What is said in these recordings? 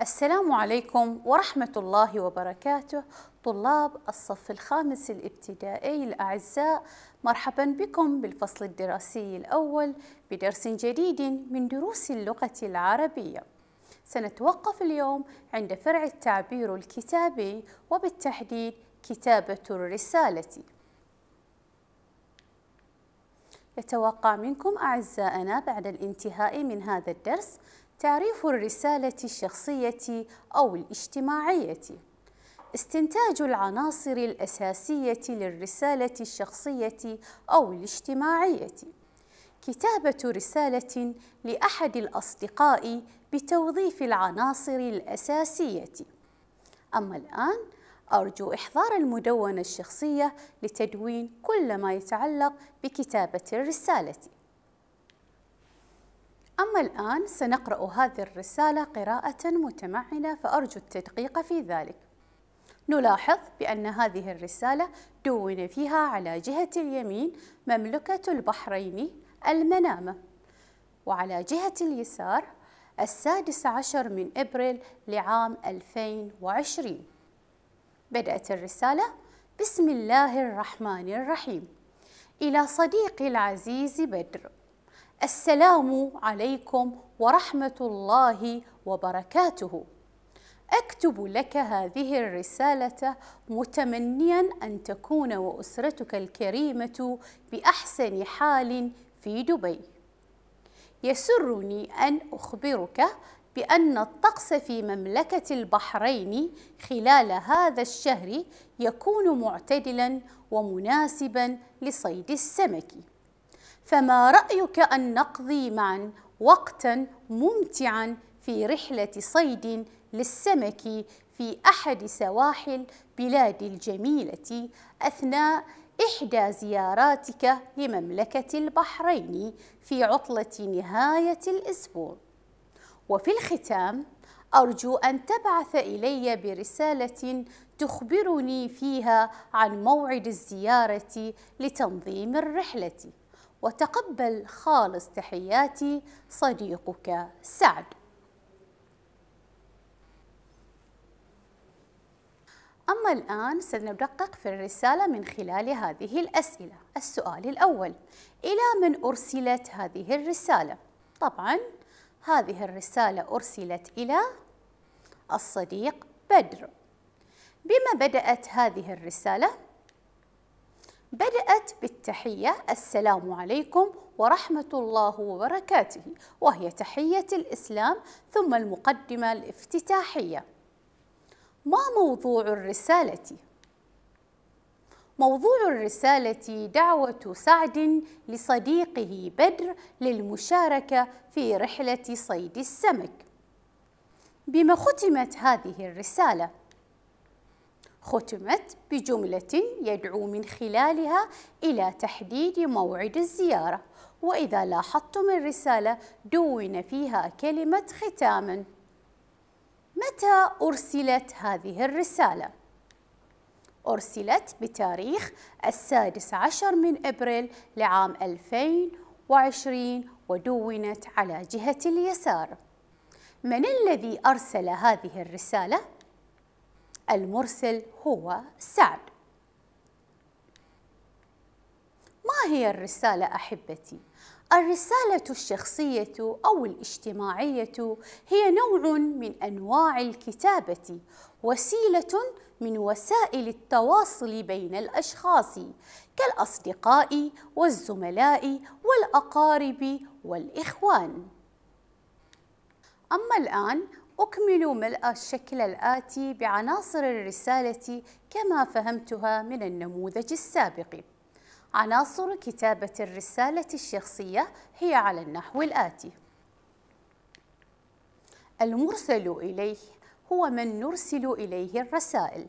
السلام عليكم ورحمة الله وبركاته طلاب الصف الخامس الابتدائي الأعزاء مرحبا بكم بالفصل الدراسي الأول بدرس جديد من دروس اللغة العربية سنتوقف اليوم عند فرع التعبير الكتابي وبالتحديد كتابة الرسالة يتوقع منكم أعزائنا بعد الانتهاء من هذا الدرس تعريف الرسالة الشخصية أو الاجتماعية استنتاج العناصر الأساسية للرسالة الشخصية أو الاجتماعية كتابة رسالة لأحد الأصدقاء بتوظيف العناصر الأساسية أما الآن أرجو إحضار المدونة الشخصية لتدوين كل ما يتعلق بكتابة الرسالة أما الآن سنقرأ هذه الرسالة قراءة متمعنة فأرجو التدقيق في ذلك نلاحظ بأن هذه الرسالة دون فيها على جهة اليمين مملكة البحرين المنامة وعلى جهة اليسار السادس عشر من إبريل لعام 2020 بدأت الرسالة بسم الله الرحمن الرحيم إلى صديقي العزيز بدر السلام عليكم ورحمة الله وبركاته أكتب لك هذه الرسالة متمنيا أن تكون وأسرتك الكريمة بأحسن حال في دبي يسرني أن أخبرك بأن الطقس في مملكة البحرين خلال هذا الشهر يكون معتدلا ومناسبا لصيد السمك فما رأيك أن نقضي معا وقتا ممتعا في رحلة صيد للسمك في أحد سواحل بلاد الجميلة أثناء إحدى زياراتك لمملكة البحرين في عطلة نهاية الأسبوع وفي الختام أرجو أن تبعث إلي برسالة تخبرني فيها عن موعد الزيارة لتنظيم الرحلة وتقبل خالص تحياتي صديقك سعد أما الآن سندقق في الرسالة من خلال هذه الأسئلة السؤال الأول إلى من أرسلت هذه الرسالة؟ طبعا هذه الرسالة أرسلت إلى الصديق بدر بما بدأت هذه الرسالة؟ بدأت بالتحية السلام عليكم ورحمة الله وبركاته وهي تحية الإسلام ثم المقدمة الافتتاحية ما موضوع الرسالة؟ موضوع الرسالة دعوة سعد لصديقه بدر للمشاركة في رحلة صيد السمك بما ختمت هذه الرسالة ختمت بجملة يدعو من خلالها إلى تحديد موعد الزيارة وإذا لاحظتم الرسالة دون فيها كلمة ختام متى أرسلت هذه الرسالة؟ أرسلت بتاريخ السادس عشر من أبريل لعام 2020 ودونت على جهة اليسار من الذي أرسل هذه الرسالة؟ المرسل هو سعد ما هي الرسالة أحبتي؟ الرسالة الشخصية أو الاجتماعية هي نوع من أنواع الكتابة وسيلة من وسائل التواصل بين الأشخاص كالأصدقاء والزملاء والأقارب والإخوان أما الآن أكمل الشكل الآتي بعناصر الرسالة كما فهمتها من النموذج السابق عناصر كتابة الرسالة الشخصية هي على النحو الآتي المرسل إليه هو من نرسل إليه الرسائل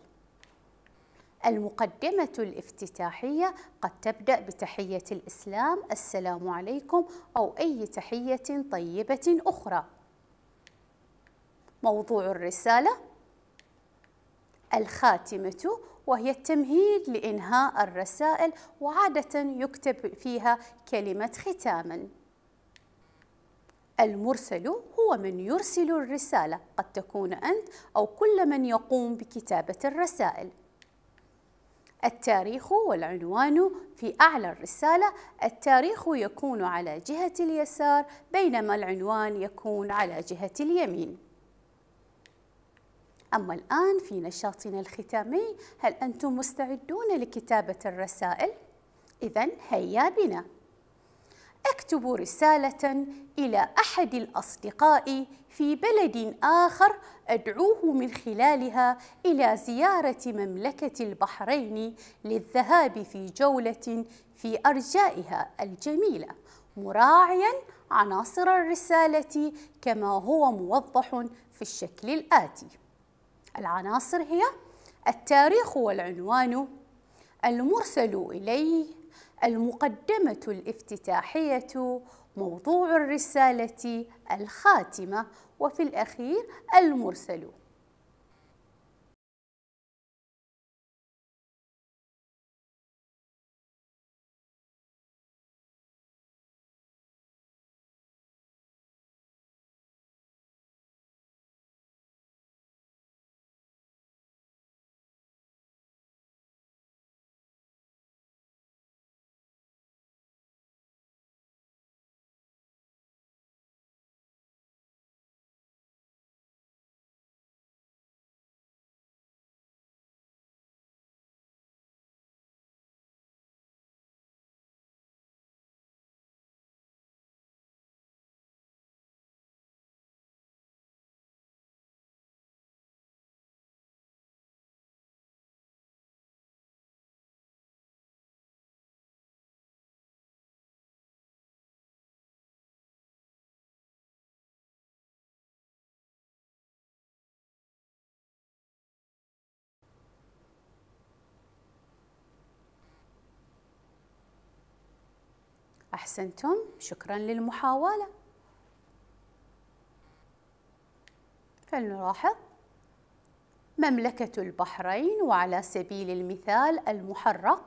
المقدمة الافتتاحية قد تبدأ بتحية الإسلام السلام عليكم أو أي تحية طيبة أخرى موضوع الرسالة الخاتمة وهي التمهيد لإنهاء الرسائل وعادة يكتب فيها كلمة ختاماً المرسل هو من يرسل الرسالة قد تكون أنت أو كل من يقوم بكتابة الرسائل التاريخ والعنوان في أعلى الرسالة التاريخ يكون على جهة اليسار بينما العنوان يكون على جهة اليمين أما الآن في نشاطنا الختامي هل أنتم مستعدون لكتابة الرسائل؟ إذا هيا بنا اكتبوا رسالة إلى أحد الأصدقاء في بلد آخر أدعوه من خلالها إلى زيارة مملكة البحرين للذهاب في جولة في أرجائها الجميلة مراعياً عناصر الرسالة كما هو موضح في الشكل الآتي العناصر هي التاريخ والعنوان المرسل إليه المقدمة الافتتاحية موضوع الرسالة الخاتمة وفي الأخير المرسل أحسنتم شكرا للمحاولة فلنلاحظ مملكة البحرين وعلى سبيل المثال المحرق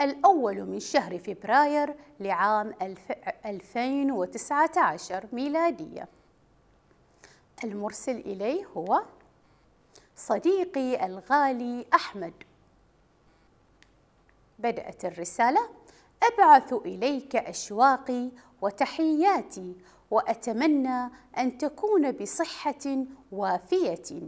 الأول من شهر فبراير لعام 2019 ميلادية المرسل إليه هو صديقي الغالي أحمد بدأت الرسالة أبعث إليك أشواقي وتحياتي وأتمنى أن تكون بصحة وافية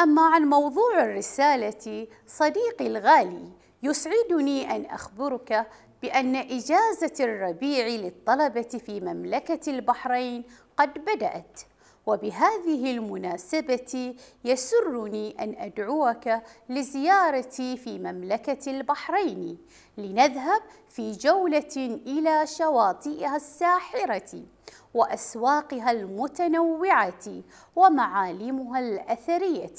أما عن موضوع الرسالة صديقي الغالي يسعدني أن أخبرك بأن إجازة الربيع للطلبة في مملكة البحرين قد بدأت وبهذه المناسبة يسرني أن أدعوك لزيارتي في مملكة البحرين لنذهب في جولة إلى شواطئها الساحرة وأسواقها المتنوعة ومعالمها الأثرية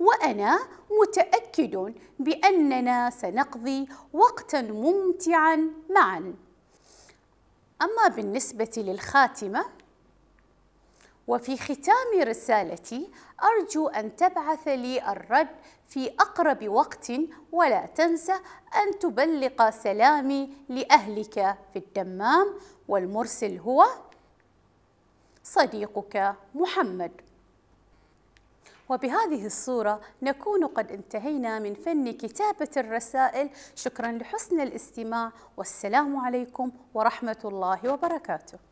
وأنا متأكد بأننا سنقضي وقتا ممتعا معا أما بالنسبة للخاتمة وفي ختام رسالتي أرجو أن تبعث لي الرد في أقرب وقت ولا تنسى أن تبلغ سلامي لأهلك في الدمام والمرسل هو صديقك محمد وبهذه الصورة نكون قد انتهينا من فن كتابة الرسائل شكرا لحسن الاستماع والسلام عليكم ورحمة الله وبركاته